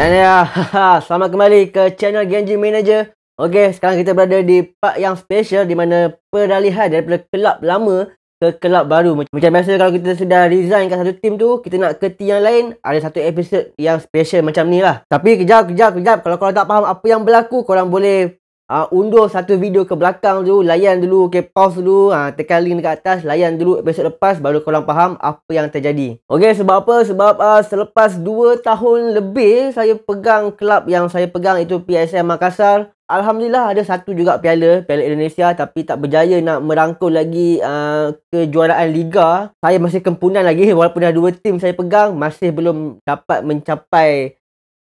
Dan ya, selamat kembali ke channel Genji Manager. Okey, sekarang kita berada di part yang special di mana peralihan daripada kelab lama ke kelab baru. Macam biasa kalau kita sudah re-design kat satu team tu, kita nak ke team yang lain, ada satu episode yang special macam ni lah. Tapi kejap, kejap, kejap. Kalau korang tak faham apa yang berlaku, korang boleh Uh, undur satu video ke belakang dulu layan dulu okey pause dulu uh, tekan link dekat atas layan dulu episod lepas baru korang faham apa yang terjadi okey sebab apa sebab uh, selepas 2 tahun lebih saya pegang klub yang saya pegang itu PSM Makassar alhamdulillah ada satu juga piala piala Indonesia tapi tak berjaya nak merangkul lagi uh, kejuaraan liga saya masih kempunan lagi walaupun dah 2 tim saya pegang masih belum dapat mencapai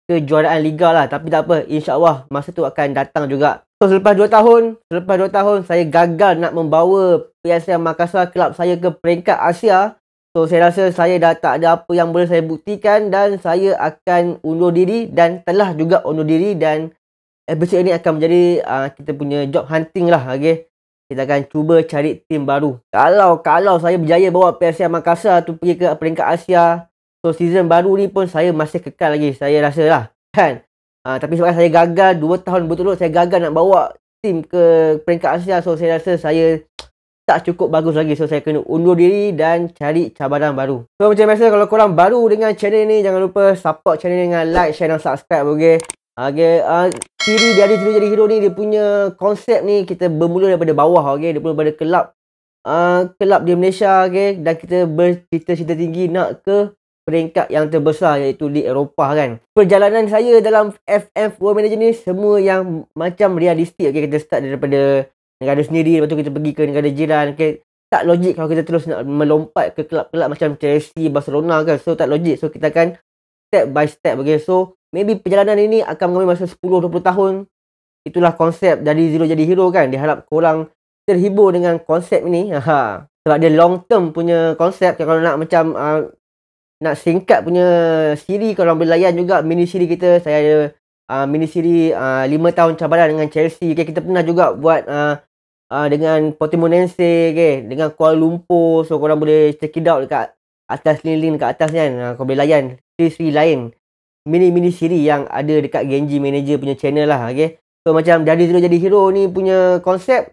kejuaraan Liga lah. Tapi tak apa, insyaAllah masa tu akan datang juga. So, selepas 2 tahun, selepas 2 tahun, saya gagal nak membawa PSL Makassar Club saya ke peringkat Asia. So, saya rasa saya dah tak ada apa yang boleh saya buktikan dan saya akan undur diri dan telah juga undur diri dan FBC ini akan menjadi uh, kita punya job hunting lah, okay? Kita akan cuba cari tim baru. Kalau kalau saya berjaya bawa PSM Makassar tu pergi ke peringkat Asia, So season baru ni pun saya masih kekal lagi saya rasa lah kan. Uh, tapi sebab saya gagal 2 tahun betul-betul saya gagal nak bawa tim ke peringkat Asia so saya rasa saya tak cukup bagus lagi so saya kena undur diri dan cari cabaran baru so macam biasa kalau korang baru dengan channel ni jangan lupa support channel ni dengan like share dan subscribe okay. Ah, okay. uh, ah, siri dari Tidur Jadi Hero ni dia punya konsep ni kita bermula daripada bawah okay. dia bermula daripada kelab uh, kelab di Malaysia okay. dan kita bercita-cita tinggi nak ke peringkat yang terbesar iaitu di Eropah kan. Perjalanan saya dalam FM World Manager ni semua yang macam realistik. Okay, kita start daripada negara sendiri, lepas tu kita pergi ke negara jiran. Okay. Tak logik kalau kita terus nak melompat ke kelab-kelab macam Chelsea, Barcelona kan. So tak logik. So kita akan step by step. Okay. So maybe perjalanan ini akan mengambil masa 10-20 tahun. Itulah konsep dari zero jadi hero kan. Diharap korang terhibur dengan konsep ni. Aha. Sebab dia long term punya konsep. Kalau nak macam uh, nak singkat punya siri kalau boleh layan juga mini siri kita saya ada uh, mini siri uh, ah, 5 tahun cabaran dengan Chelsea okay, kita pernah juga buat uh, uh, dengan Portimonense okay, dengan Kuala Lumpur so korang boleh check it out dekat atas link-link dekat atas kan uh, korang boleh layan siri-siri lain mini-mini siri yang ada dekat Genji Manager punya channel lah okay. so macam dari zero jadi hero ni punya konsep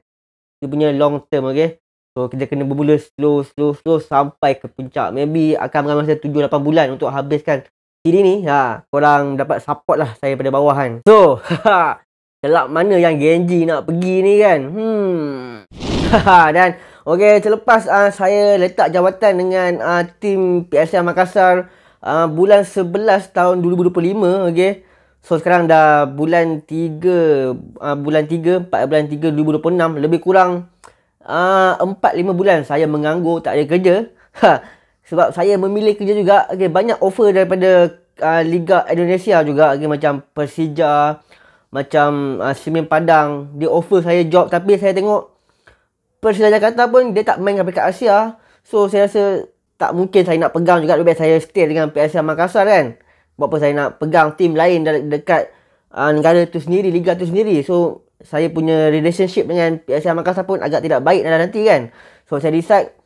dia punya long term okay. So kita kena bermula slow slow slow sampai ke puncak. Maybe akan mengambil masa 7 8 bulan untuk habiskan siri ni. Ha, korang dapat support lah saya pada bawah kan. So, celak mana yang Genji nak pergi ni kan? Hmm. Dan okey selepas uh, saya letak jawatan dengan uh, tim PSM Makassar uh, bulan 11 tahun 2025 okey. So sekarang dah bulan 3 uh, bulan 3 4 bulan 3 2026 lebih kurang uh, lima bulan saya menganggur tak ada kerja ha, sebab saya memilih kerja juga okay, banyak offer daripada uh, Liga Indonesia juga okay, macam Persija macam uh, ah, Semen Padang dia offer saya job tapi saya tengok Persija Jakarta pun dia tak main sampai Asia so saya rasa tak mungkin saya nak pegang juga lebih saya stay dengan PSM Makassar kan buat apa saya nak pegang tim lain dekat uh, negara tu sendiri liga tu sendiri so saya punya relationship dengan PSM Makassar pun agak tidak baik dah nanti kan. So saya decide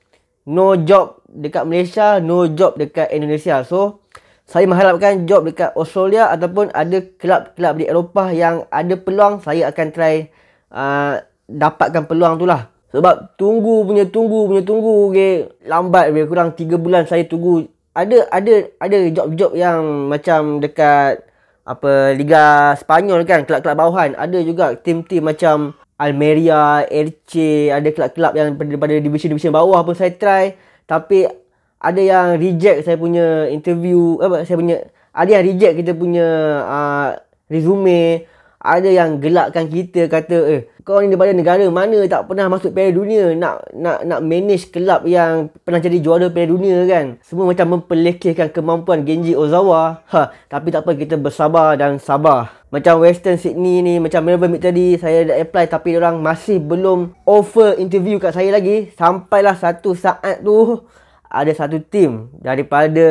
no job dekat Malaysia, no job dekat Indonesia. So saya mengharapkan job dekat Australia ataupun ada kelab-kelab di Eropah yang ada peluang saya akan try uh, dapatkan peluang tu lah. Sebab tunggu punya tunggu punya tunggu okay. lambat lebih kurang 3 bulan saya tunggu ada ada ada job-job yang macam dekat apa Liga Spanyol kan kelab-kelab bawahan ada juga tim-tim macam Almeria, RC ada kelab-kelab yang daripada divisi-divisi bawah pun saya try tapi ada yang reject saya punya interview apa saya punya ada yang reject kita punya uh, resume ada yang gelakkan kita kata eh kau ni daripada negara mana tak pernah masuk Piala Dunia nak nak nak manage kelab yang pernah jadi juara Piala Dunia kan semua macam mempelekehkan kemampuan Genji Ozawa ha tapi tak apa kita bersabar dan sabar macam Western Sydney ni macam Melbourne Meet tadi saya dah apply tapi orang masih belum offer interview kat saya lagi sampailah satu saat tu ada satu tim daripada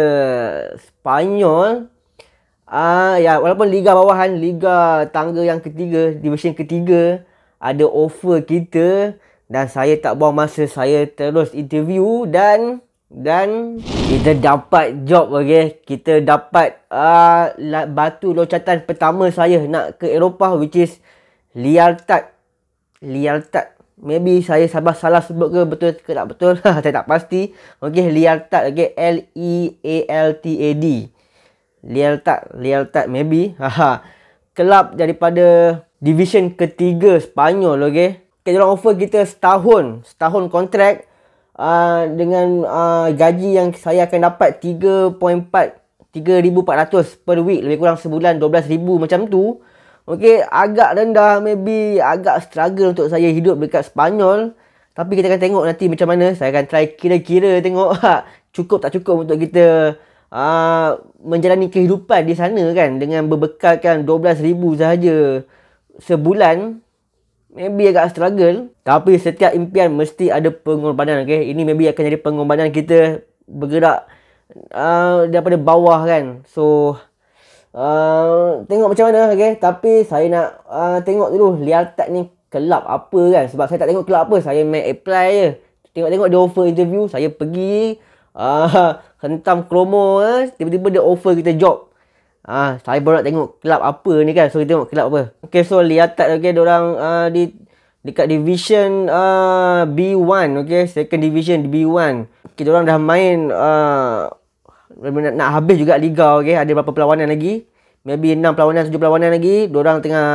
Spanyol Ah uh, ya walaupun liga bawahan liga tangga yang ketiga division ketiga ada offer kita dan saya tak buang masa saya terus interview dan dan kita dapat job okey kita dapat uh, batu loncatan pertama saya nak ke Eropah which is Lialtad Lialtad maybe saya sabar salah sebut ke betul ke tak betul saya tak pasti okey Lialtad okey L E A L T A D Liel tak, liel tak maybe. Haha. Kelab daripada division ketiga Spanyol okey. Okay, dia offer kita setahun, setahun kontrak uh, dengan uh, gaji yang saya akan dapat 3.4 3400 per week lebih kurang sebulan 12000 macam tu. Okey, agak rendah maybe agak struggle untuk saya hidup dekat Spanyol. Tapi kita akan tengok nanti macam mana. Saya akan try kira-kira tengok ha, cukup tak cukup untuk kita uh, menjalani kehidupan di sana kan dengan berbekalkan 12000 sahaja sebulan maybe agak struggle tapi setiap impian mesti ada pengorbanan okey ini maybe akan jadi pengorbanan kita bergerak uh, daripada bawah kan so Uh, tengok macam mana okay. Tapi saya nak uh, tengok dulu Liatak ni kelab apa kan Sebab saya tak tengok kelab apa Saya main apply je Tengok-tengok dia offer interview Saya pergi Ah, hentam kromo eh. Tiba-tiba dia offer kita job. Ah, saya baru nak tengok kelab apa ni kan. So kita tengok kelab apa. Okay, so lihat tak okay, dia orang uh, ah, di dekat division uh, ah, B1 okay second division B1 kita orang dah main uh, nak, nak habis juga liga okay ada berapa perlawanan lagi maybe 6 perlawanan 7 perlawanan lagi dia orang tengah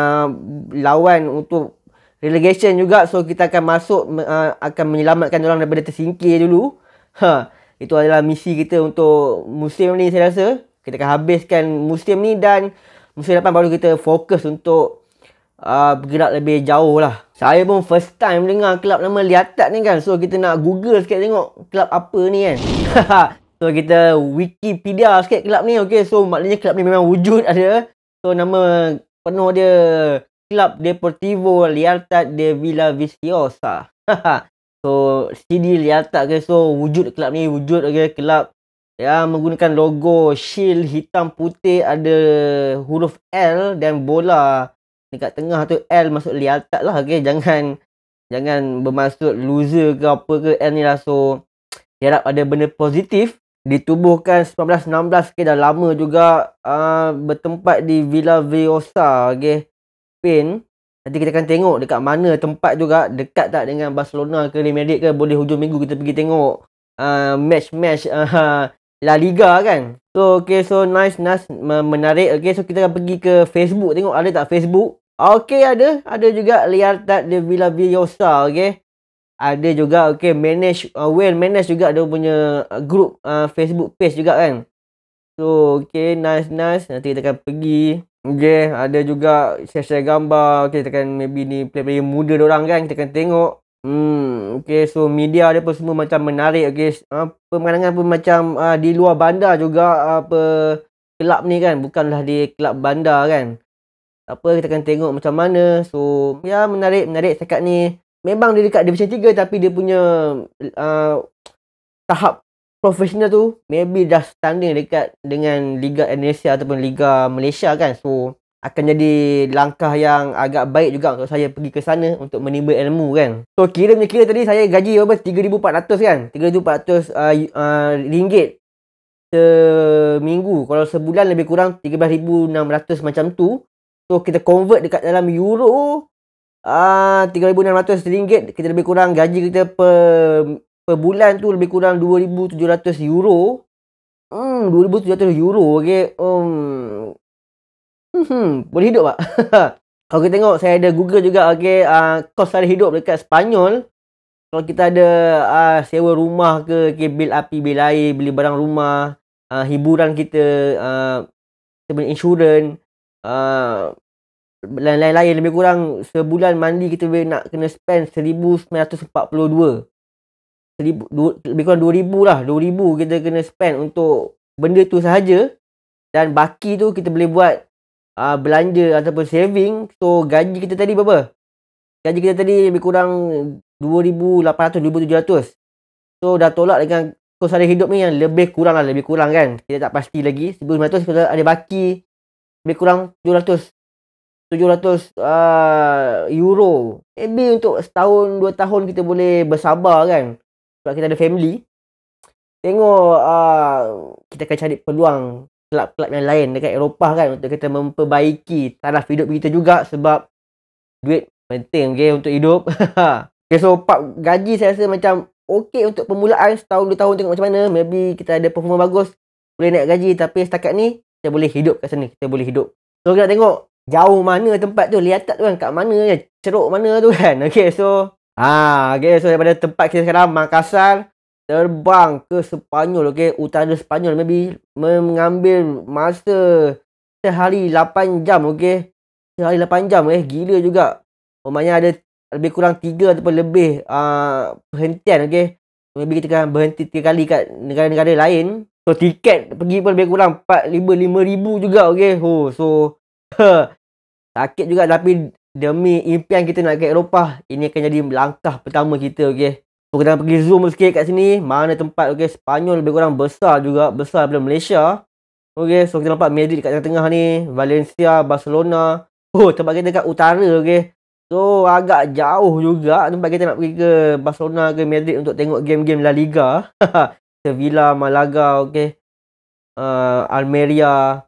lawan untuk relegation juga so kita akan masuk uh, akan menyelamatkan dia orang daripada tersingkir dulu ha huh. Itu adalah misi kita untuk musim ni saya rasa. Kita akan habiskan musim ni dan musim depan baru kita fokus untuk uh, bergerak lebih jauh lah. Saya pun first time dengar kelab nama Liatat ni kan. So kita nak google sikit tengok kelab apa ni kan. so kita wikipedia sikit kelab ni. Okay so maknanya kelab ni memang wujud ada. So nama penuh dia Club Deportivo Liatat de Villa Viciosa. So CD tak guys? so wujud kelab ni wujud ke okay, kelab ya menggunakan logo shield hitam putih ada huruf L dan bola dekat tengah tu L masuk lihat tak lah okey jangan jangan bermaksud loser ke apa ke L ni lah so harap ada benda positif ditubuhkan 1916 okay, dah lama juga uh, bertempat di Villa Viosa okey Spain Nanti kita akan tengok dekat mana tempat juga dekat tak dengan Barcelona ke Real Madrid ke boleh hujung minggu kita pergi tengok match-match uh, uh, La Liga kan. So okay so nice nice menarik. Okay so kita akan pergi ke Facebook tengok ada tak Facebook. Okay ada. Ada juga Liartat de Villa Villosa okay. Ada juga okay manage uh, well manage juga ada punya uh, group uh, Facebook page juga kan. So okay nice nice nanti kita akan pergi. Okay, ada juga share-share gambar. Okay, kita kan maybe ni player-player muda orang kan. Kita kan tengok. Hmm, okay, so media ada pun semua macam menarik. Okay, ha, pemandangan pun macam uh, di luar bandar juga. Apa kelab ni kan. Bukanlah di kelab bandar kan. apa, kita kan tengok macam mana. So, ya menarik-menarik Sekarang ni. Memang dia dekat Division 3 tapi dia punya uh, tahap professional tu maybe dah standing dekat dengan Liga Indonesia ataupun Liga Malaysia kan. So akan jadi langkah yang agak baik juga untuk saya pergi ke sana untuk menimba ilmu kan. So kira punya kira tadi saya gaji berapa? 3400 kan. 3400 uh, uh, ringgit seminggu. Kalau sebulan lebih kurang 13600 macam tu. So kita convert dekat dalam euro Uh, 3600 ringgit kita lebih kurang gaji kita per per bulan tu lebih kurang 2700 euro. Hmm, 2700 euro okey. Hmm. Hmm, boleh hidup pak. Kalau kita tengok saya ada Google juga okey, uh, kos sara hidup dekat Sepanyol. Kalau kita ada uh, sewa rumah ke, okay, bil api, bil air, beli barang rumah, uh, hiburan kita, uh, kita insurans, uh, lain-lain lain lebih kurang sebulan mandi kita nak kena spend 1942 lebih kurang 2000 lah 2000 kita kena spend untuk benda tu sahaja dan baki tu kita boleh buat uh, belanja ataupun saving so gaji kita tadi berapa gaji kita tadi lebih kurang 2800 2700 so dah tolak dengan kos hari hidup ni yang lebih kurang lah lebih kurang kan kita tak pasti lagi 1500 kita ada baki lebih kurang 700 700 uh, euro. Maybe untuk setahun, dua tahun kita boleh bersabar kan sebab kita ada family tengok uh, kita akan cari peluang kelab-kelab yang lain dekat Eropah kan untuk kita memperbaiki taraf hidup kita juga sebab duit penting okay, untuk hidup okay, so pak gaji saya rasa macam okey untuk permulaan setahun dua tahun tengok macam mana maybe kita ada performa bagus boleh naik gaji tapi setakat ni kita boleh hidup kat sana kita boleh hidup so kita tengok jauh mana tempat tu lihat tak tu kan kat mana ceruk mana tu kan okay so Ha, okay, so daripada tempat kita sekarang, Makassar, terbang ke Sepanyol, okay, utara Sepanyol, maybe mengambil masa sehari 8 jam, okay, sehari 8 jam, eh, gila juga. Maksudnya ada lebih kurang 3 ataupun lebih uh, perhentian, okay. Maybe kita akan berhenti 3 kali kat negara-negara lain. So, tiket pergi pun lebih kurang 4, 5, 5 ribu juga, okay. Oh, so, sakit juga tapi demi impian kita nak ke Eropah ini akan jadi langkah pertama kita okey so kita pergi zoom sikit kat sini mana tempat okey Spanyol lebih kurang besar juga besar daripada Malaysia okey so kita nampak Madrid kat tengah-tengah ni Valencia Barcelona oh tempat kita kat utara okey so agak jauh juga tempat kita nak pergi ke Barcelona ke Madrid untuk tengok game-game La Liga Sevilla Malaga okey uh, Almeria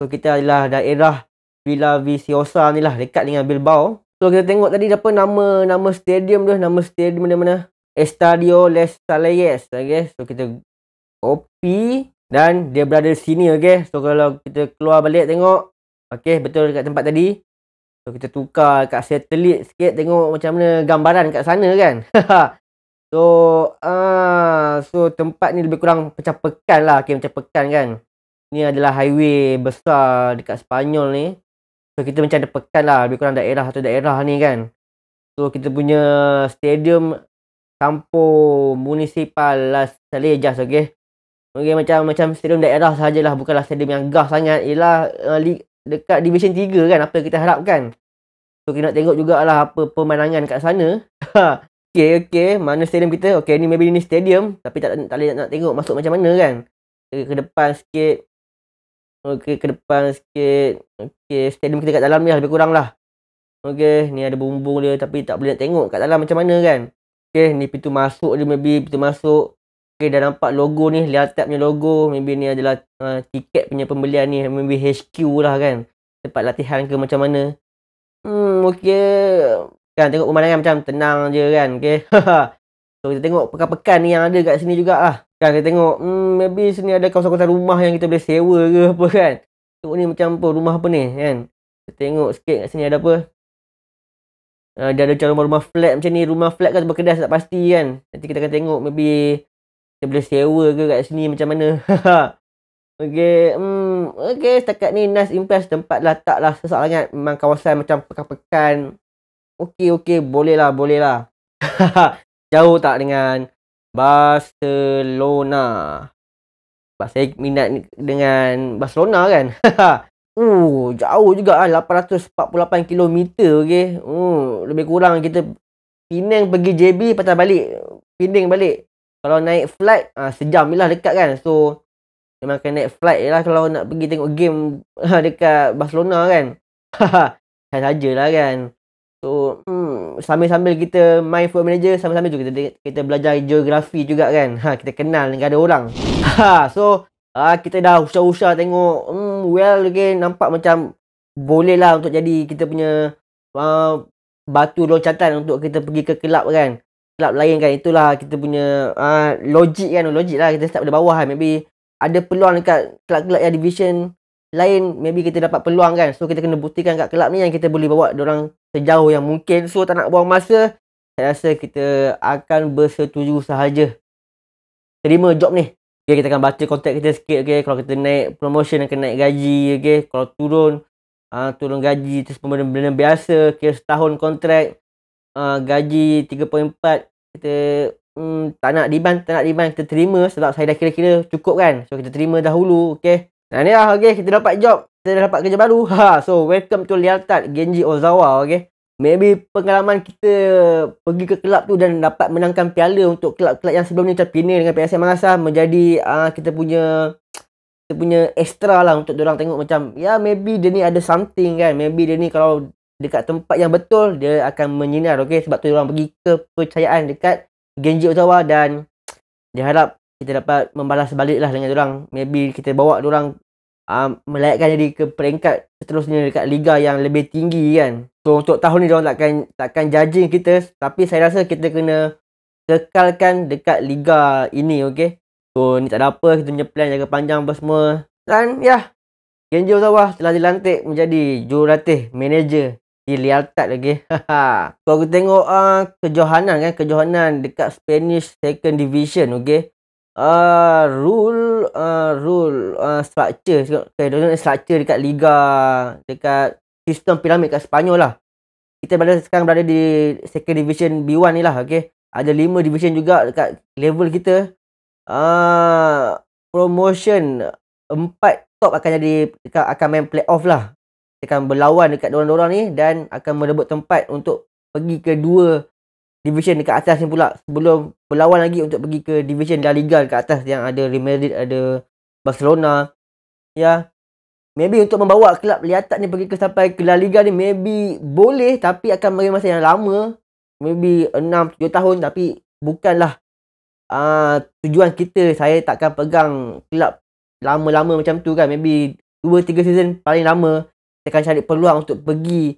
so kita adalah daerah Villa Viciosa ni lah dekat dengan Bilbao. So kita tengok tadi apa nama nama stadium dia, nama stadium mana mana? Estadio Les Salles, okey. So kita copy dan dia berada sini okay. So kalau kita keluar balik tengok, okay betul dekat tempat tadi. So kita tukar kat satelit sikit tengok macam mana gambaran kat sana kan. so ah uh, so tempat ni lebih kurang macam pekan lah, okey macam pekan kan. Ni adalah highway besar dekat Sepanyol ni. So kita macam ada pekan lah lebih kurang daerah satu daerah ni kan. So kita punya stadium kampung municipal Las Salejas okey. Okey macam macam stadium daerah sajalah bukanlah stadium yang gah sangat ialah uh, li- dekat division 3 kan apa kita harapkan. So kita nak tengok jugalah apa pemandangan kat sana. okey okey mana stadium kita? Okey ni maybe ni stadium tapi tak tak, tak, tak nak, nak tengok masuk macam mana kan. Ke, ke depan sikit Okey, ke depan sikit. Okey, stadium kita kat dalam ni lah, lebih kurang lah. Okey, ni ada bumbung dia tapi tak boleh nak tengok kat dalam macam mana kan. Okey, ni pintu masuk dia maybe, pintu masuk. Okey, dah nampak logo ni, Liatap punya logo. Maybe ni adalah uh, tiket punya pembelian ni, maybe HQ lah kan. Tempat latihan ke macam mana. Hmm, okey. Kan, tengok pemandangan macam tenang je kan. Okey, So, kita tengok pekan-pekan ni yang ada kat sini jugalah. Kan kita tengok, hmm, maybe sini ada kawasan-kawasan rumah yang kita boleh sewa ke apa kan. Tu ni macam apa, rumah apa ni kan. Kita tengok sikit kat sini ada apa. Uh, dia ada macam rumah-rumah flat macam ni. Rumah flat kan sebab kedai tak pasti kan. Nanti kita akan tengok maybe kita boleh sewa ke kat sini macam mana. okay, hmm, okay setakat ni nice impress tempat lah. Tak lah sesak sangat. Memang kawasan macam pekan-pekan. Okay, okay. Boleh lah, boleh lah. Jauh tak dengan Barcelona. Sebab saya minat dengan Barcelona kan. uh, jauh juga lah. 848 km. Okay. Hmm, lebih kurang kita Penang pergi JB patah balik. Penang balik. Kalau naik flight, ah, sejam lah dekat kan. So, memang kena naik flight je lah kalau nak pergi tengok game dekat Barcelona kan. Haha, kan saja lah kan. So, hmm, sambil-sambil kita main football manager sambil-sambil juga kita kita belajar geografi juga kan. Ha kita kenal negara orang. Ha so ha, kita dah usah-usah tengok hmm, well okay nampak macam boleh lah untuk jadi kita punya uh, batu loncatan untuk kita pergi ke kelab kan. Kelab lain kan itulah kita punya uh, logik kan logik lah kita start dari bawah kan. Maybe ada peluang dekat kelab-kelab yang division lain maybe kita dapat peluang kan so kita kena buktikan kat kelab ni yang kita boleh bawa orang sejauh yang mungkin. So tak nak buang masa. Saya rasa kita akan bersetuju sahaja. Terima job ni. Okay, kita akan baca kontak kita sikit. Okay. Kalau kita naik promotion, akan naik gaji. Okay. Kalau turun, uh, turun gaji. Terus benda-benda biasa. Okay, setahun kontrak. Uh, gaji 3.4. Kita hmm, tak nak demand. Tak nak demand. Kita terima sebab saya dah kira-kira cukup kan. So kita terima dahulu. Okay. Nah ni lah. Okay, kita dapat job. Kita dah dapat kerja baru. Ha, so welcome to Lealtad Genji Ozawa. Okay. Maybe pengalaman kita pergi ke kelab tu dan dapat menangkan piala untuk kelab-kelab yang sebelum ni terpina dengan PSM Mangasah menjadi uh, kita punya kita punya extra lah untuk orang tengok macam ya yeah, maybe dia ni ada something kan. Maybe dia ni kalau dekat tempat yang betul dia akan menyinar okey sebab tu orang pergi ke percayaan dekat Genji Ozawa dan diharap kita dapat membalas baliklah dengan orang. Maybe kita bawa orang um, ah, melayakkan jadi ke peringkat seterusnya dekat liga yang lebih tinggi kan. So untuk tahun ni dia takkan takkan judging kita tapi saya rasa kita kena kekalkan dekat liga ini okey. So ni tak ada apa kita punya plan jangka panjang apa semua. Dan ya yeah, Genjo Sawah telah dilantik menjadi jurulatih manager di Lealtad lagi. Okay? so aku tengok uh, kejohanan kan kejohanan dekat Spanish second division okay? uh, rule uh, rule uh, structure okay, don't know structure dekat liga dekat sistem piramid kat Sepanyol lah kita berada sekarang berada di second division B1 ni lah okay? ada lima division juga dekat level kita uh, promotion empat top akan jadi akan main playoff lah kita akan berlawan dekat orang-orang ni dan akan merebut tempat untuk pergi ke dua division dekat atas ni pula sebelum berlawan lagi untuk pergi ke division La Liga dekat atas yang ada Real Madrid, ada Barcelona. Ya. Maybe untuk membawa kelab Liatak ni pergi ke sampai ke La Liga ni maybe boleh tapi akan memakan masa yang lama. Maybe 6 7 tahun tapi bukanlah uh, tujuan kita saya takkan pegang kelab lama-lama macam tu kan. Maybe 2 3 season paling lama saya akan cari peluang untuk pergi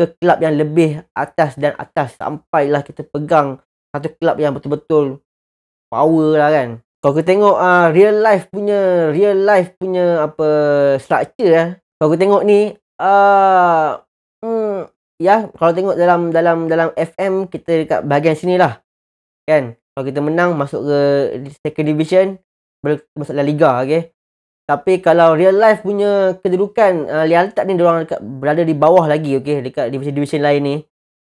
ke kelab yang lebih atas dan atas sampailah kita pegang satu kelab yang betul-betul power lah kan. Kalau kita tengok uh, real life punya real life punya apa structure eh. Kalau kita tengok ni uh, hmm, ya kalau tengok dalam dalam dalam FM kita dekat bahagian sini lah. Kan? Kalau kita menang masuk ke second division masuk dalam liga okey. Tapi kalau real life punya kedudukan uh, Lian Tak ni diorang dekat, berada di bawah lagi okay? Dekat division-division lain ni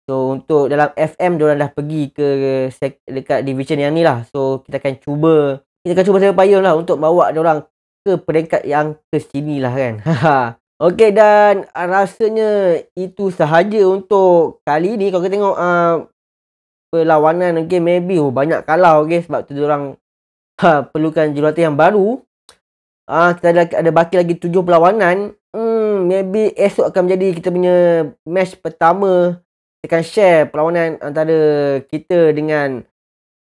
So untuk dalam FM diorang dah pergi ke sek, dekat division yang ni lah So kita akan cuba Kita akan cuba saya payah lah untuk bawa diorang ke peringkat yang ke sini lah kan Okay dan rasanya itu sahaja untuk kali ni Kalau kita tengok uh, perlawanan okay, maybe oh, banyak kalah okay? Sebab tu diorang ha, perlukan jurulatih yang baru Ah kita ada ada baki lagi tujuh perlawanan. Hmm maybe esok akan menjadi kita punya match pertama. Kita akan share perlawanan antara kita dengan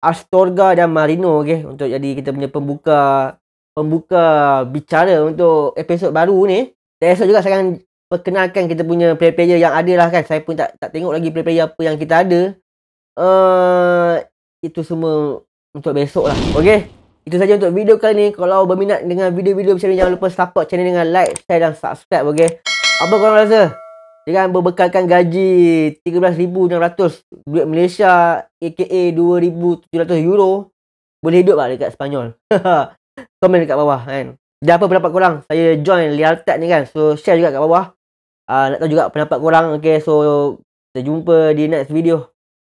Astorga dan Marino okey untuk jadi kita punya pembuka pembuka bicara untuk episod baru ni. Dan esok juga saya akan perkenalkan kita punya player player yang ada lah kan. Saya pun tak tak tengok lagi player player apa yang kita ada. Uh, itu semua untuk besok lah. Okey. Itu saja untuk video kali ni. Kalau berminat dengan video-video macam ni, jangan lupa support channel dengan like, share dan subscribe, okey? Apa korang rasa? Dengan berbekalkan gaji RM13,600 duit Malaysia, aka 2700 euro, boleh hidup lah dekat Spanyol. Comment dekat bawah, kan? Dan apa pendapat korang? Saya join Lealtad ni kan, so share juga kat bawah. Uh, nak tahu juga pendapat korang, Okay, So, kita jumpa di next video.